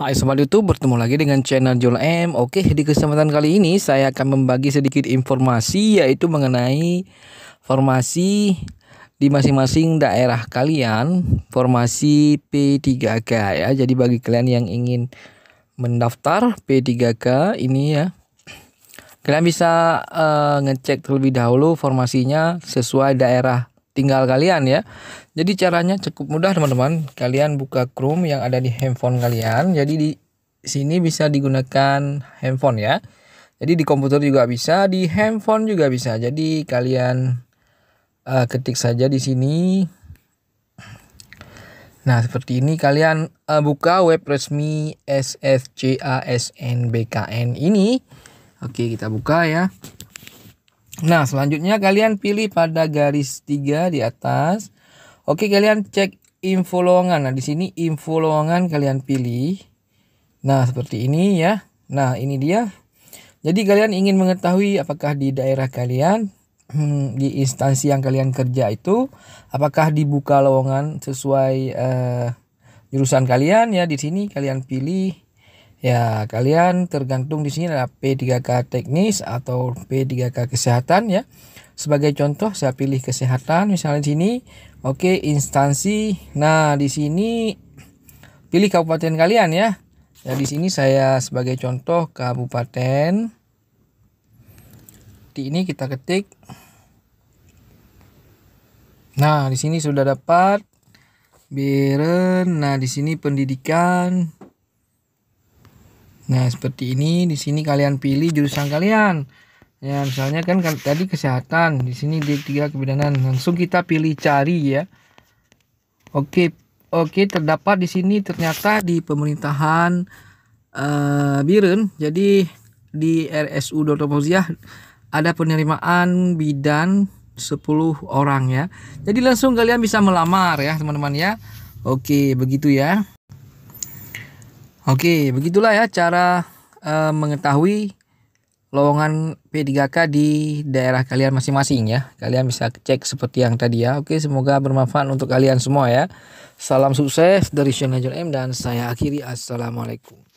Hai sobat YouTube, bertemu lagi dengan channel Jol M. Oke, di kesempatan kali ini saya akan membagi sedikit informasi yaitu mengenai formasi di masing-masing daerah kalian, formasi P3K ya. Jadi bagi kalian yang ingin mendaftar P3K ini ya, kalian bisa uh, ngecek terlebih dahulu formasinya sesuai daerah tinggal kalian ya. Jadi caranya cukup mudah teman-teman. Kalian buka Chrome yang ada di handphone kalian. Jadi di sini bisa digunakan handphone ya. Jadi di komputer juga bisa, di handphone juga bisa. Jadi kalian uh, ketik saja di sini. Nah, seperti ini kalian uh, buka web resmi SSJASNBKN ini. Oke, kita buka ya. Nah, selanjutnya kalian pilih pada garis 3 di atas. Oke, kalian cek info lowongan. Nah, di sini info lowongan kalian pilih. Nah, seperti ini ya. Nah, ini dia. Jadi kalian ingin mengetahui apakah di daerah kalian hmm, di instansi yang kalian kerja itu apakah dibuka lowongan sesuai eh, jurusan kalian ya di sini kalian pilih Ya, kalian tergantung di sini ada P3K teknis atau P3K kesehatan ya. Sebagai contoh saya pilih kesehatan misalnya di sini. Oke, instansi. Nah, di sini pilih kabupaten kalian ya. Ya di sini saya sebagai contoh kabupaten di ini kita ketik. Nah, di sini sudah dapat Biren. Nah, di sini pendidikan Nah, seperti ini di sini kalian pilih jurusan kalian. Ya, misalnya kan tadi kesehatan, di sini D3 kebidanan. Langsung kita pilih cari ya. Oke, oke terdapat di sini ternyata di pemerintahan uh, eh, Birun. Jadi di RSU Dr. Fauziah ada penerimaan bidan 10 orang ya. Jadi langsung kalian bisa melamar ya, teman-teman ya. Oke, begitu ya. Oke, begitulah ya cara e, mengetahui lowongan P3K di daerah kalian masing-masing ya. Kalian bisa cek seperti yang tadi ya. Oke, semoga bermanfaat untuk kalian semua ya. Salam sukses dari Sean M dan saya akhiri. Assalamualaikum.